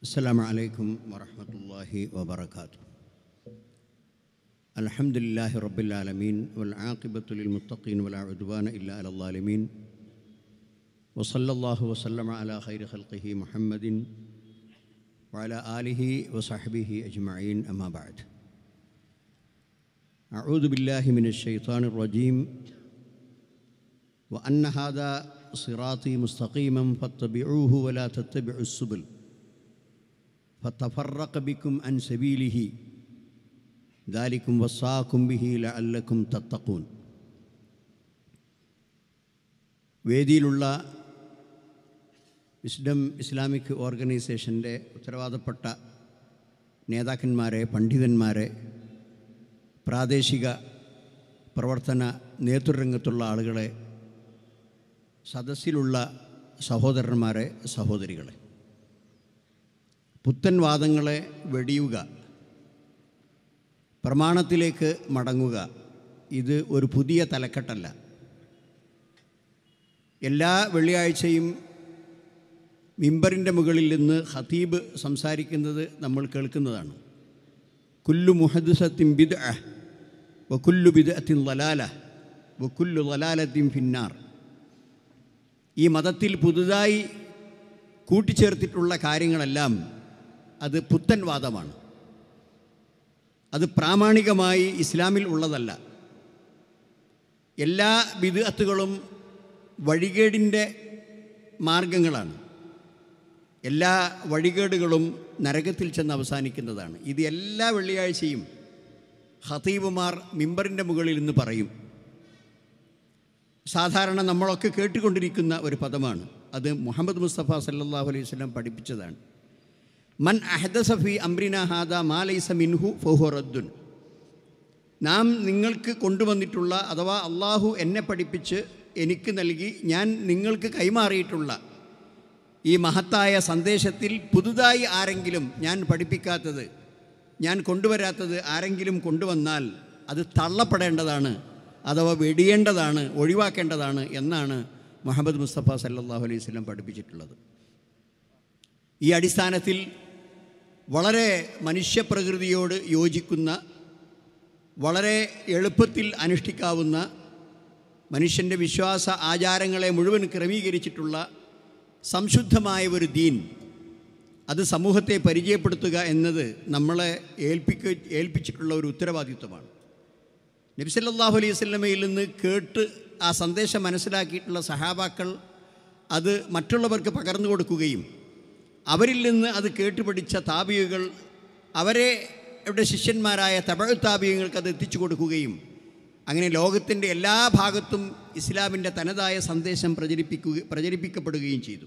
السلام عليكم ورحمة الله وبركاته الحمد لله رب العالمين والعاقبة للمتقين ولا عدوان إلا على الظالمين وصلى الله وسلم على خير خلقه محمد وعلى آله وصحبه أجمعين أما بعد أعوذ بالله من الشيطان الرجيم وأن هذا صراطي مستقيما فاتبعوه ولا تتبعوا السبل ഫത്തഫറക്കബിക്കും അൻ സബീലിഹി ദാലിക്കും വസാക്കും ബിഹി ലഅല്ലക്കും തത്തക്കൂൻ വേദിയിലുള്ള wisdom Islamic ഓർഗനൈസേഷൻ്റെ ഉത്തരവാദപ്പെട്ട നേതാക്കന്മാരെ പണ്ഡിതന്മാരെ പ്രാദേശിക പ്രവർത്തന നേതൃരംഗത്തുള്ള ആളുകളെ സദസ്സിലുള്ള സഹോദരന്മാരെ സഹോദരികളെ പുത്തൻവാദങ്ങളെ വെടിയുക പ്രമാണത്തിലേക്ക് മടങ്ങുക ഇത് ഒരു പുതിയ തലക്കെട്ടല്ല എല്ലാ വെള്ളിയാഴ്ചയും മിമ്പറിൻ്റെ മുകളിൽ നിന്ന് ഹതീബ് സംസാരിക്കുന്നത് നമ്മൾ കേൾക്കുന്നതാണ് കുല്ലു മുഹദ്സത്തിൻ ബിദ് വക്കുല്ലു ബിദ് അത്തിൻ ലലാല വക്കുല്ലു ലലാലത്തിൻ ഫിന്നാർ ഈ മതത്തിൽ പുതുതായി കൂട്ടിച്ചേർത്തിട്ടുള്ള കാര്യങ്ങളെല്ലാം അത് പുത്തൻവാദമാണ് അത് പ്രാമാണികമായി ഇസ്ലാമിൽ ഉള്ളതല്ല എല്ലാ വിദഗത്തുകളും വഴികേടിൻ്റെ മാർഗങ്ങളാണ് എല്ലാ വഴികേടുകളും നരകത്തിൽ ചെന്ന് അവസാനിക്കുന്നതാണ് ഇത് എല്ലാ വെള്ളിയാഴ്ചയും ഹതീബുമാർ മിമ്പറിൻ്റെ മുകളിൽ നിന്ന് പറയും സാധാരണ നമ്മളൊക്കെ കേട്ടുകൊണ്ടിരിക്കുന്ന ഒരു പദമാണ് അത് മുഹമ്മദ് മുസ്തഫ സല്ലാഹു അലൈഹി പഠിപ്പിച്ചതാണ് മൻ അഹദസഫി അംബ്രിന ഹാദ മാലൈസ മിൻഹു ഫഹുറദ്ദുൻ നാം നിങ്ങൾക്ക് കൊണ്ടുവന്നിട്ടുള്ള അഥവാ അള്ളാഹു എന്നെ പഠിപ്പിച്ച് എനിക്ക് നൽകി ഞാൻ നിങ്ങൾക്ക് കൈമാറിയിട്ടുള്ള ഈ മഹത്തായ സന്ദേശത്തിൽ പുതുതായി ആരെങ്കിലും ഞാൻ പഠിപ്പിക്കാത്തത് ഞാൻ കൊണ്ടുവരാത്തത് ആരെങ്കിലും കൊണ്ടുവന്നാൽ അത് തള്ളപ്പെടേണ്ടതാണ് അഥവാ വെടിയേണ്ടതാണ് ഒഴിവാക്കേണ്ടതാണ് എന്നാണ് മുഹമ്മദ് മുസ്തഫ സല്ലാഹു അലൈഹി സ്വലം പഠിപ്പിച്ചിട്ടുള്ളത് ഈ അടിസ്ഥാനത്തിൽ വളരെ മനുഷ്യപ്രകൃതിയോട് യോജിക്കുന്ന വളരെ എളുപ്പത്തിൽ അനുഷ്ഠിക്കാവുന്ന മനുഷ്യൻ്റെ വിശ്വാസ ആചാരങ്ങളെ മുഴുവൻ ക്രമീകരിച്ചിട്ടുള്ള സംശുദ്ധമായ ഒരു ദീൻ അത് സമൂഹത്തെ പരിചയപ്പെടുത്തുക എന്നത് നമ്മളെ ഏൽപ്പിക്ക ഏൽപ്പിച്ചിട്ടുള്ള ഒരു ഉത്തരവാദിത്വമാണ് നബിസല്ലാഹു അലൈഹി സ്വലമയിൽ നിന്ന് കേട്ട് ആ സന്ദേശം മനസ്സിലാക്കിയിട്ടുള്ള സഹാബാക്കൾ അത് മറ്റുള്ളവർക്ക് പകർന്നു കൊടുക്കുകയും അവരിൽ നിന്ന് അത് കേട്ടുപഠിച്ച താപികകൾ അവരെ അവരുടെ ശിഷ്യന്മാരായ തമിഴ് താപികങ്ങൾക്ക് അത് എത്തിച്ചു കൊടുക്കുകയും അങ്ങനെ ലോകത്തിൻ്റെ എല്ലാ ഭാഗത്തും ഇസ്ലാമിൻ്റെ തനതായ സന്ദേശം പ്രചരിപ്പിക്കുക പ്രചരിപ്പിക്കപ്പെടുകയും ചെയ്തു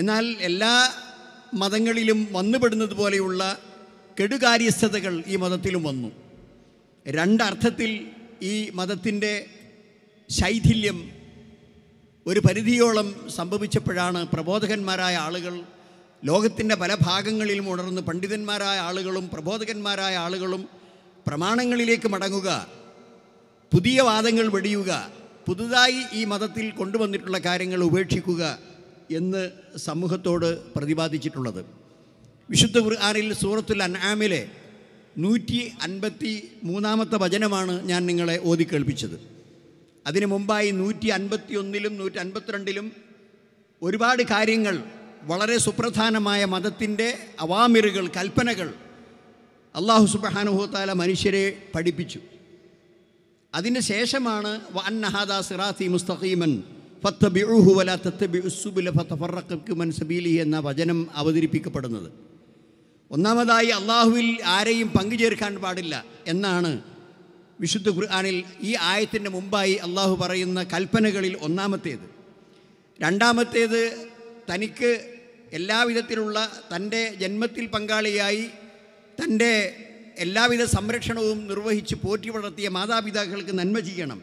എന്നാൽ എല്ലാ മതങ്ങളിലും വന്നുപെടുന്നത് പോലെയുള്ള കെടുകാര്യസ്ഥതകൾ ഈ മതത്തിലും വന്നു രണ്ടർത്ഥത്തിൽ ഈ മതത്തിൻ്റെ ശൈഥില്യം ഒരു പരിധിയോളം സംഭവിച്ചപ്പോഴാണ് പ്രബോധകന്മാരായ ആളുകൾ ലോകത്തിൻ്റെ പല ഭാഗങ്ങളിലും ഉണർന്ന് പണ്ഡിതന്മാരായ ആളുകളും പ്രബോധകന്മാരായ ആളുകളും പ്രമാണങ്ങളിലേക്ക് മടങ്ങുക പുതിയ വാദങ്ങൾ വെടിയുക പുതുതായി ഈ മതത്തിൽ കൊണ്ടുവന്നിട്ടുള്ള കാര്യങ്ങൾ ഉപേക്ഷിക്കുക എന്ന് സമൂഹത്തോട് പ്രതിപാദിച്ചിട്ടുള്ളത് വിശുദ്ധ ഖുർആാനിൽ സൂറത്തുൽ അൻആാമിലെ നൂറ്റി അൻപത്തി മൂന്നാമത്തെ വചനമാണ് ഞാൻ നിങ്ങളെ ഓതിക്കേൾപ്പിച്ചത് അതിനു മുമ്പായി നൂറ്റി അൻപത്തിയൊന്നിലും നൂറ്റി അൻപത്തിരണ്ടിലും ഒരുപാട് കാര്യങ്ങൾ വളരെ സുപ്രധാനമായ മതത്തിൻ്റെ അവാമിറുകൾ കൽപ്പനകൾ അള്ളാഹു സുബഹാനുഹൂത്താല മനുഷ്യരെ പഠിപ്പിച്ചു അതിന് ശേഷമാണ് അന്നഹാദ സിറാത്തി മുസ്തഖീമൻ എന്ന വചനം അവതരിപ്പിക്കപ്പെടുന്നത് ഒന്നാമതായി അള്ളാഹുവിൽ ആരെയും പങ്കുചേർക്കാൻ പാടില്ല എന്നാണ് വിശുദ്ധ ഖുർആാനിൽ ഈ ആയത്തിൻ്റെ മുമ്പായി അള്ളാഹു പറയുന്ന കൽപ്പനകളിൽ ഒന്നാമത്തേത് രണ്ടാമത്തേത് തനിക്ക് എല്ലാവിധത്തിലുള്ള തൻ്റെ ജന്മത്തിൽ പങ്കാളിയായി തൻ്റെ എല്ലാവിധ സംരക്ഷണവും നിർവഹിച്ച് പോറ്റി വളർത്തിയ മാതാപിതാക്കൾക്ക് നന്മ ചെയ്യണം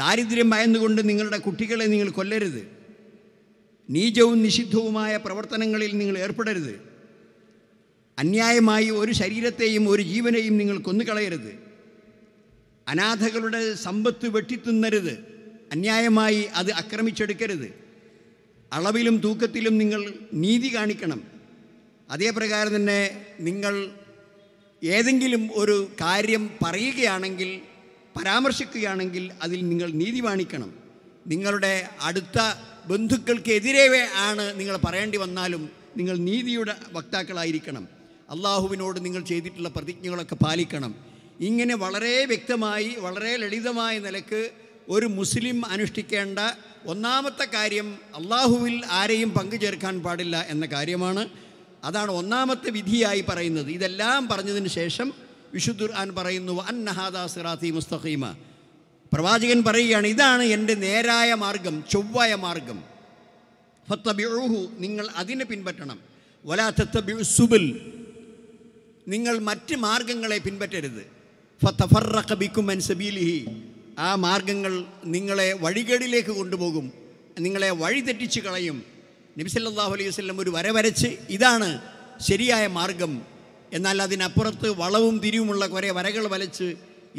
ദാരിദ്ര്യം ഭയന്നുകൊണ്ട് നിങ്ങളുടെ കുട്ടികളെ നിങ്ങൾ കൊല്ലരുത് നീചവും നിഷിദ്ധവുമായ പ്രവർത്തനങ്ങളിൽ നിങ്ങൾ ഏർപ്പെടരുത് അന്യായമായി ഒരു ശരീരത്തെയും ഒരു ജീവനെയും നിങ്ങൾ കൊന്നുകളയരുത് അനാഥകളുടെ സമ്പത്ത് വെട്ടിത്തിന്നരുത് അന്യായമായി അത് ആക്രമിച്ചെടുക്കരുത് അളവിലും തൂക്കത്തിലും നിങ്ങൾ നീതി കാണിക്കണം അതേപ്രകാരം തന്നെ നിങ്ങൾ ഏതെങ്കിലും ഒരു കാര്യം പറയുകയാണെങ്കിൽ പരാമർശിക്കുകയാണെങ്കിൽ അതിൽ നിങ്ങൾ നീതി കാണിക്കണം നിങ്ങളുടെ അടുത്ത ബന്ധുക്കൾക്കെതിരെ ആണ് നിങ്ങൾ പറയേണ്ടി വന്നാലും നിങ്ങൾ നീതിയുടെ വക്താക്കളായിരിക്കണം അള്ളാഹുവിനോട് നിങ്ങൾ ചെയ്തിട്ടുള്ള പ്രതിജ്ഞകളൊക്കെ പാലിക്കണം ഇങ്ങനെ വളരെ വ്യക്തമായി വളരെ ലളിതമായ നിലക്ക് ഒരു മുസ്ലിം അനുഷ്ഠിക്കേണ്ട ഒന്നാമത്തെ കാര്യം അള്ളാഹുവിൽ ആരെയും പങ്കു ചേർക്കാൻ പാടില്ല എന്ന കാര്യമാണ് അതാണ് ഒന്നാമത്തെ വിധിയായി പറയുന്നത് ഇതെല്ലാം പറഞ്ഞതിന് ശേഷം വിശുദ്ധുർ ആൻ പറയുന്നു അന്നഹാദാ സിറാത്തി മുസ്തഖീമ പ്രവാചകൻ പറയുകയാണ് ഇതാണ് എൻ്റെ നേരായ മാർഗം ചൊവ്വായ മാർഗം ഫത്തബിഴുഹു നിങ്ങൾ അതിനെ പിൻപറ്റണം വലാ തത്തബിഴു നിങ്ങൾ മറ്റ് മാർഗങ്ങളെ പിൻപറ്റരുത് ഫത്തഫറക്കബിക്കും അൻസബീലിഹി ആ മാർഗങ്ങൾ നിങ്ങളെ വഴികേടിലേക്ക് കൊണ്ടുപോകും നിങ്ങളെ വഴി തെറ്റിച്ച് കളയും നബിസല്ലാഹു അലൈഹി വസ്ലം ഒരു വരവരച്ച് ഇതാണ് ശരിയായ മാർഗം എന്നാൽ അതിനപ്പുറത്ത് വളവും തിരിവുമുള്ള കുറേ വരകൾ വലച്ച്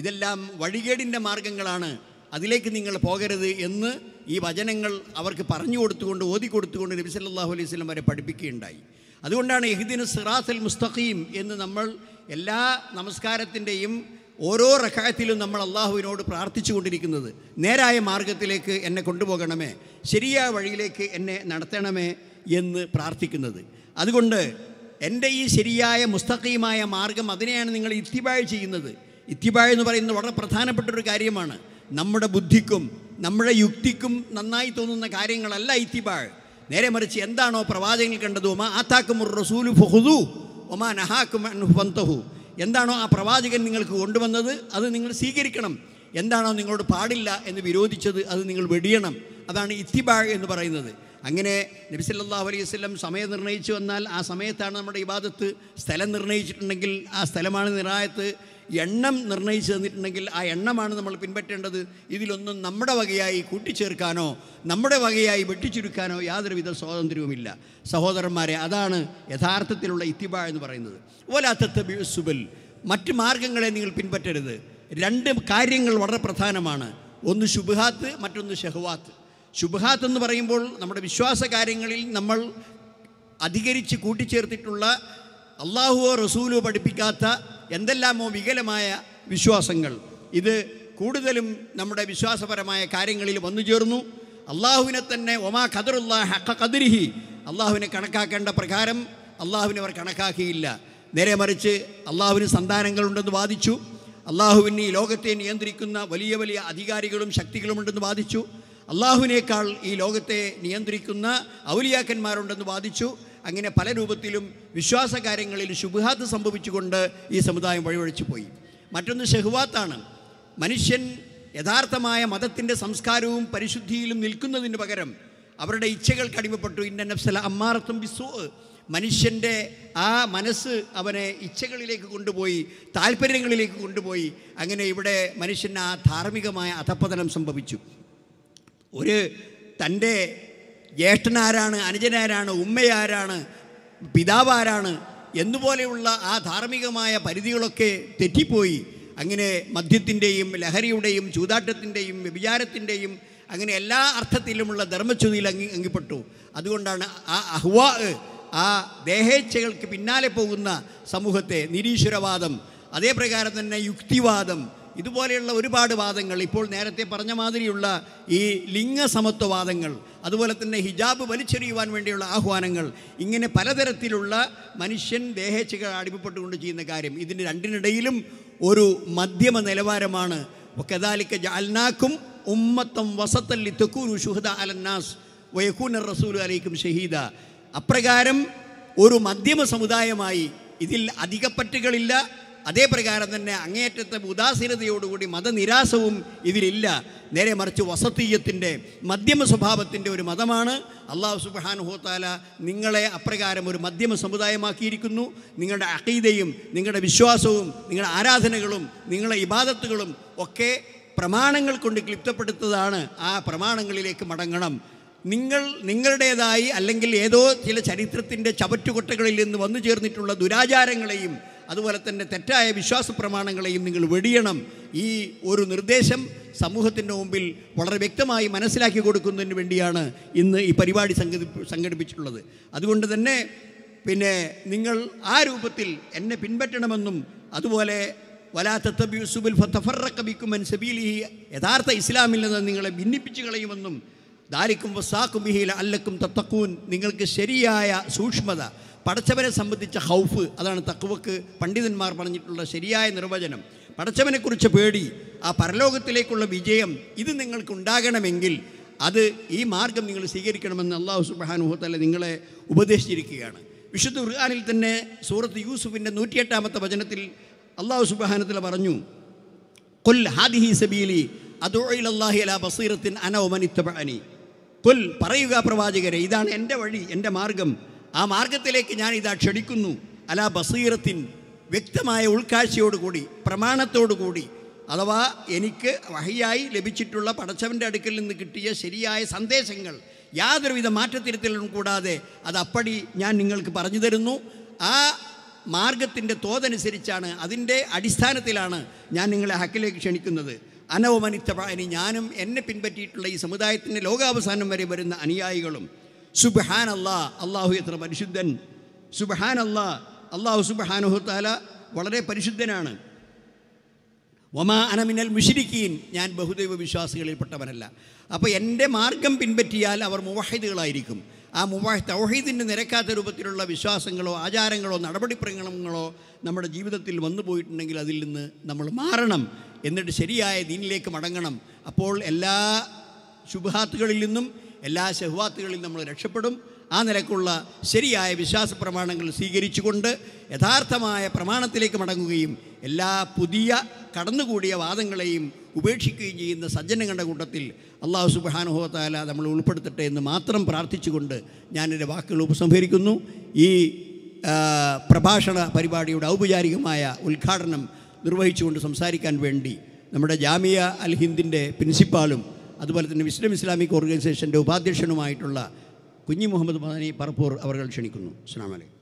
ഇതെല്ലാം വഴികേടിൻ്റെ മാർഗങ്ങളാണ് അതിലേക്ക് നിങ്ങൾ പോകരുത് എന്ന് ഈ വചനങ്ങൾ അവർക്ക് പറഞ്ഞു കൊടുത്തുകൊണ്ട് ഓതി കൊടുത്തുകൊണ്ട് നബി സല്ലാഹു അലൈഹി സ്വലം വരെ പഠിപ്പിക്കുകയുണ്ടായി അതുകൊണ്ടാണ് എഹ്ദിന് സിറാസൽ മുസ്തഖീം എന്ന് നമ്മൾ എല്ലാ നമസ്കാരത്തിൻ്റെയും ഓരോ റഖായത്തിലും നമ്മൾ അള്ളാഹുവിനോട് പ്രാർത്ഥിച്ചു കൊണ്ടിരിക്കുന്നത് നേരായ മാർഗത്തിലേക്ക് എന്നെ കൊണ്ടുപോകണമേ ശരിയായ വഴിയിലേക്ക് എന്നെ നടത്തണമേ എന്ന് പ്രാർത്ഥിക്കുന്നത് അതുകൊണ്ട് എൻ്റെ ഈ ശരിയായ മുസ്തഖീമായ മാർഗം അതിനെയാണ് നിങ്ങൾ ഇത്തിബായ് ചെയ്യുന്നത് ഇത്തിബായ് എന്ന് പറയുന്നത് വളരെ പ്രധാനപ്പെട്ട ഒരു കാര്യമാണ് നമ്മുടെ ബുദ്ധിക്കും നമ്മുടെ യുക്തിക്കും നന്നായി തോന്നുന്ന കാര്യങ്ങളല്ല ഇത്തിബാൾ നേരെ മറിച്ച് എന്താണോ പ്രവാചകങ്ങൾ കണ്ടത് ഒമാ ഒരു റസൂലു ഫുഹുദു ഒമാ നഹാക്കും ഫന്തഹു എന്താണോ ആ പ്രവാചകൻ നിങ്ങൾക്ക് കൊണ്ടുവന്നത് അത് നിങ്ങൾ സ്വീകരിക്കണം എന്താണോ നിങ്ങളോട് പാടില്ല എന്ന് വിരോധിച്ചത് അത് നിങ്ങൾ വെടിയണം അതാണ് ഇത്തിബാ എന്ന് പറയുന്നത് അങ്ങനെ നബി സല്ലല്ലാഹു അലൈഹി വസല്ലം സമയം നിർണ്ണയിച്ചു വന്നാൽ ആ സമയത്താണ് നമ്മുടെ ഇബാദത്ത് സ്ഥലം നിർണ്ണയിച്ചിട്ടുണ്ടെങ്കിൽ ആ സ്ഥലമാണ് നിറായത്ത് എണ്ണം നിർണ്ണയിച്ച് തന്നിട്ടുണ്ടെങ്കിൽ ആ എണ്ണമാണ് നമ്മൾ പിൻപറ്റേണ്ടത് ഇതിലൊന്നും നമ്മുടെ വകയായി കൂട്ടിച്ചേർക്കാനോ നമ്മുടെ വകയായി വെട്ടിച്ചുരുക്കാനോ യാതൊരുവിധ സ്വാതന്ത്ര്യവുമില്ല സഹോദരന്മാരെ അതാണ് യഥാർത്ഥത്തിലുള്ള ഇത്തിബ എന്ന് പറയുന്നത് ഓലാത്ത സുബൽ മറ്റ് മാർഗങ്ങളെ നിങ്ങൾ പിൻപറ്റരുത് രണ്ട് കാര്യങ്ങൾ വളരെ പ്രധാനമാണ് ഒന്ന് ശുഭഹാത്ത് മറ്റൊന്ന് ഷെഹ്വാത്ത് ശുഭഹാത്ത് എന്ന് പറയുമ്പോൾ നമ്മുടെ വിശ്വാസ കാര്യങ്ങളിൽ നമ്മൾ അധികരിച്ച് കൂട്ടിച്ചേർത്തിട്ടുള്ള അള്ളാഹുവോ റസൂലോ പഠിപ്പിക്കാത്ത എന്തെല്ലാമോ വികലമായ വിശ്വാസങ്ങൾ ഇത് കൂടുതലും നമ്മുടെ വിശ്വാസപരമായ കാര്യങ്ങളിൽ വന്നു ചേർന്നു അള്ളാഹുവിനെ തന്നെ ഒമാ ഖദറുല്ലാ ഹക്ക ഖദരിഹി അള്ളാഹുവിനെ കണക്കാക്കേണ്ട പ്രകാരം അള്ളാഹുവിനെ അവർ കണക്കാക്കിയില്ല നേരെ മറിച്ച് അള്ളാഹുവിന് സന്താനങ്ങളുണ്ടെന്ന് വാദിച്ചു അള്ളാഹുവിന് ഈ ലോകത്തെ നിയന്ത്രിക്കുന്ന വലിയ വലിയ അധികാരികളും ശക്തികളും ഉണ്ടെന്ന് വാദിച്ചു അള്ളാഹുവിനേക്കാൾ ഈ ലോകത്തെ നിയന്ത്രിക്കുന്ന ഔലിയാക്കന്മാരുണ്ടെന്ന് വാദിച്ചു അങ്ങനെ പല രൂപത്തിലും വിശ്വാസ കാര്യങ്ങളിൽ ശുഭഹാത്ത് സംഭവിച്ചുകൊണ്ട് ഈ സമുദായം വഴിവഴിച്ചു പോയി മറ്റൊന്ന് ഷെഹുവാത്താണ് മനുഷ്യൻ യഥാർത്ഥമായ മതത്തിൻ്റെ സംസ്കാരവും പരിശുദ്ധിയിലും നിൽക്കുന്നതിന് പകരം അവരുടെ ഇച്ഛകൾക്ക് അടിമപ്പെട്ടു ഇന്ന നഫ്സല അമ്മാറത്തും ബിസു മനുഷ്യൻ്റെ ആ മനസ്സ് അവനെ ഇച്ഛകളിലേക്ക് കൊണ്ടുപോയി താല്പര്യങ്ങളിലേക്ക് കൊണ്ടുപോയി അങ്ങനെ ഇവിടെ മനുഷ്യന് ആ ധാർമ്മികമായ അധപ്പതനം സംഭവിച്ചു ഒരു തൻ്റെ ജ്യേഷ്ഠനാരാണ് അനുജനാരാണ് ഉമ്മയാരാണ് പിതാവാരാണ് എന്നുപോലെയുള്ള ആ ധാർമ്മികമായ പരിധികളൊക്കെ തെറ്റിപ്പോയി അങ്ങനെ മദ്യത്തിൻ്റെയും ലഹരിയുടെയും ചൂതാട്ടത്തിൻ്റെയും വ്യഭിചാരത്തിൻ്റെയും അങ്ങനെ എല്ലാ അർത്ഥത്തിലുമുള്ള ധർമ്മച്യുതിയിൽ അങ്ങി അങ്ങിപ്പെട്ടു അതുകൊണ്ടാണ് ആ അഹ്വാ ആ ദേഹേച്ഛകൾക്ക് പിന്നാലെ പോകുന്ന സമൂഹത്തെ നിരീശ്വരവാദം അതേപ്രകാരം തന്നെ യുക്തിവാദം ഇതുപോലെയുള്ള ഒരുപാട് വാദങ്ങൾ ഇപ്പോൾ നേരത്തെ പറഞ്ഞ മാതിരിയുള്ള ഈ ലിംഗസമത്വവാദങ്ങൾ അതുപോലെ തന്നെ ഹിജാബ് വലിച്ചെറിയുവാൻ വേണ്ടിയുള്ള ആഹ്വാനങ്ങൾ ഇങ്ങനെ പലതരത്തിലുള്ള മനുഷ്യൻ ദേഹേച്ഛകൾ അടിമപ്പെട്ടുകൊണ്ട് ചെയ്യുന്ന കാര്യം ഇതിന് രണ്ടിനിടയിലും ഒരു മധ്യമ നിലവാരമാണ് കദാലിക്ക ജാൽനാക്കും ഉമ്മത്തം വസത്തല്ലി തെക്കൂരു ഷുഹദ അലന്നാസ് വയക്കൂനർ റസൂൽ അലൈക്കും ഷഹീദ അപ്രകാരം ഒരു മധ്യമ സമുദായമായി ഇതിൽ അധികപ്പറ്റുകളില്ല അതേപ്രകാരം തന്നെ അങ്ങേയറ്റത്തെ ഉദാസീനതയോടുകൂടി മതനിരാശവും ഇതിലില്ല നേരെ മറിച്ച് വസത്തീയത്തിൻ്റെ മധ്യമ സ്വഭാവത്തിൻ്റെ ഒരു മതമാണ് അള്ളാഹു സുബാൻ ഹോത്താല നിങ്ങളെ അപ്രകാരം ഒരു മധ്യമ സമുദായമാക്കിയിരിക്കുന്നു നിങ്ങളുടെ അഖീദയും നിങ്ങളുടെ വിശ്വാസവും നിങ്ങളുടെ ആരാധനകളും നിങ്ങളുടെ ഇബാദത്തുകളും ഒക്കെ പ്രമാണങ്ങൾ കൊണ്ട് ക്ലിപ്തപ്പെടുത്തതാണ് ആ പ്രമാണങ്ങളിലേക്ക് മടങ്ങണം നിങ്ങൾ നിങ്ങളുടേതായി അല്ലെങ്കിൽ ഏതോ ചില ചരിത്രത്തിൻ്റെ ചവറ്റുകൊട്ടകളിൽ നിന്ന് വന്നു ചേർന്നിട്ടുള്ള ദുരാചാരങ്ങളെയും അതുപോലെ തന്നെ തെറ്റായ വിശ്വാസ പ്രമാണങ്ങളെയും നിങ്ങൾ വെടിയണം ഈ ഒരു നിർദ്ദേശം സമൂഹത്തിൻ്റെ മുമ്പിൽ വളരെ വ്യക്തമായി മനസ്സിലാക്കി കൊടുക്കുന്നതിന് വേണ്ടിയാണ് ഇന്ന് ഈ പരിപാടി സംഘടി സംഘടിപ്പിച്ചിട്ടുള്ളത് അതുകൊണ്ട് തന്നെ പിന്നെ നിങ്ങൾ ആ രൂപത്തിൽ എന്നെ പിൻപറ്റണമെന്നും അതുപോലെ വലാത്ത തബ്യൂസുബിൽ ഫത്തഫറക്കബിക്കുമൻ സബീലി യഥാർത്ഥ ഇസ്ലാമിൽ നിന്ന് നിങ്ങളെ ഭിന്നിപ്പിച്ചു കളയുമെന്നും ദാരിക്കും വസാക്കും ബിഹിയിൽ അല്ലക്കും തത്തക്കൂൻ നിങ്ങൾക്ക് ശരിയായ സൂക്ഷ്മത പടച്ചവനെ സംബന്ധിച്ച ഹൗഫ് അതാണ് തക്കുവക്ക് പണ്ഡിതന്മാർ പറഞ്ഞിട്ടുള്ള ശരിയായ നിർവചനം പടച്ചവനെക്കുറിച്ച് പേടി ആ പരലോകത്തിലേക്കുള്ള വിജയം ഇത് നിങ്ങൾക്ക് ഉണ്ടാകണമെങ്കിൽ അത് ഈ മാർഗം നിങ്ങൾ സ്വീകരിക്കണമെന്ന് അള്ളാഹു സുബാനുഹത്തല്ല നിങ്ങളെ ഉപദേശിച്ചിരിക്കുകയാണ് വിശുദ്ധ ഖുർആാനിൽ തന്നെ സൂറത്ത് യൂസുഫിൻ്റെ നൂറ്റിയെട്ടാമത്തെ വചനത്തിൽ അള്ളാഹു സുബാനത്തിൽ പറഞ്ഞു കൊൽ ഹാദിഹി സബീലി അദുഅലാഹി അല ബസീറത്തിൻ അനോമനിത്തബനി കൊൽ പറയുക പ്രവാചകരെ ഇതാണ് എൻ്റെ വഴി എൻ്റെ മാർഗം ആ മാർഗത്തിലേക്ക് ഞാൻ ഇതാ ക്ഷണിക്കുന്നു അല ബസീറത്തിൻ വ്യക്തമായ ഉൾക്കാഴ്ചയോടുകൂടി പ്രമാണത്തോടുകൂടി അഥവാ എനിക്ക് വഹിയായി ലഭിച്ചിട്ടുള്ള പടച്ചവൻ്റെ അടുക്കൽ നിന്ന് കിട്ടിയ ശരിയായ സന്ദേശങ്ങൾ യാതൊരുവിധ മാറ്റത്തിരുത്തലും കൂടാതെ അത് അപ്പടി ഞാൻ നിങ്ങൾക്ക് പറഞ്ഞു തരുന്നു ആ മാർഗത്തിൻ്റെ തോതനുസരിച്ചാണ് അതിൻ്റെ അടിസ്ഥാനത്തിലാണ് ഞാൻ നിങ്ങളെ ഹക്കിലേക്ക് ക്ഷണിക്കുന്നത് ഇനി ഞാനും എന്നെ പിൻപറ്റിയിട്ടുള്ള ഈ സമുദായത്തിൻ്റെ ലോകാവസാനം വരെ വരുന്ന അനുയായികളും സുബഹാൻ അള്ളാ അള്ളാഹു എത്ര പരിശുദ്ധൻ സുബഹാൻ അള്ളാ അള്ളാഹു സുബഹാനുഹു താല വളരെ പരിശുദ്ധനാണ് ഒമാ അനമിനൽ മുഷിരിക്കീൻ ഞാൻ ബഹുദൈവ വിശ്വാസികളിൽപ്പെട്ടവനല്ല അപ്പോൾ എൻ്റെ മാർഗം പിൻപറ്റിയാൽ അവർ മുവാഹിദുകളായിരിക്കും ആ മുവാ തൗഹീദിൻ്റെ നിരക്കാത്ത രൂപത്തിലുള്ള വിശ്വാസങ്ങളോ ആചാരങ്ങളോ നടപടിക്രമങ്ങളോ നമ്മുടെ ജീവിതത്തിൽ വന്നു പോയിട്ടുണ്ടെങ്കിൽ അതിൽ നിന്ന് നമ്മൾ മാറണം എന്നിട്ട് ശരിയായ ദീനിലേക്ക് മടങ്ങണം അപ്പോൾ എല്ലാ ശുഭാത്തുകളിൽ നിന്നും എല്ലാ ശഹ്വാത്തുകളിൽ നമ്മൾ രക്ഷപ്പെടും ആ നിലക്കുള്ള ശരിയായ വിശ്വാസ പ്രമാണങ്ങൾ സ്വീകരിച്ചുകൊണ്ട് യഥാർത്ഥമായ പ്രമാണത്തിലേക്ക് മടങ്ങുകയും എല്ലാ പുതിയ കടന്നുകൂടിയ വാദങ്ങളെയും ഉപേക്ഷിക്കുകയും ചെയ്യുന്ന സജ്ജനങ്ങളുടെ കൂട്ടത്തിൽ അള്ളാഹു സുബാനുഹോത്താല നമ്മൾ ഉൾപ്പെടുത്തട്ടെ എന്ന് മാത്രം പ്രാർത്ഥിച്ചുകൊണ്ട് ഞാൻ എൻ്റെ വാക്കുകൾ ഉപസംഹരിക്കുന്നു ഈ പ്രഭാഷണ പരിപാടിയുടെ ഔപചാരികമായ ഉദ്ഘാടനം നിർവഹിച്ചുകൊണ്ട് സംസാരിക്കാൻ വേണ്ടി നമ്മുടെ ജാമിയ അൽ ഹിന്ദിൻ്റെ പ്രിൻസിപ്പാലും അതുപോലെ തന്നെ മുസ്ലിം ഇസ്ലാമിക് ഓർഗനൈസേഷൻ്റെ ഉപാധ്യക്ഷനുമായിട്ടുള്ള കുഞ്ഞി മുഹമ്മദ് മദനി പറപ്പൂർ അവർ ക്ഷണിക്കുന്നു അസ്സാം വലൈക്കും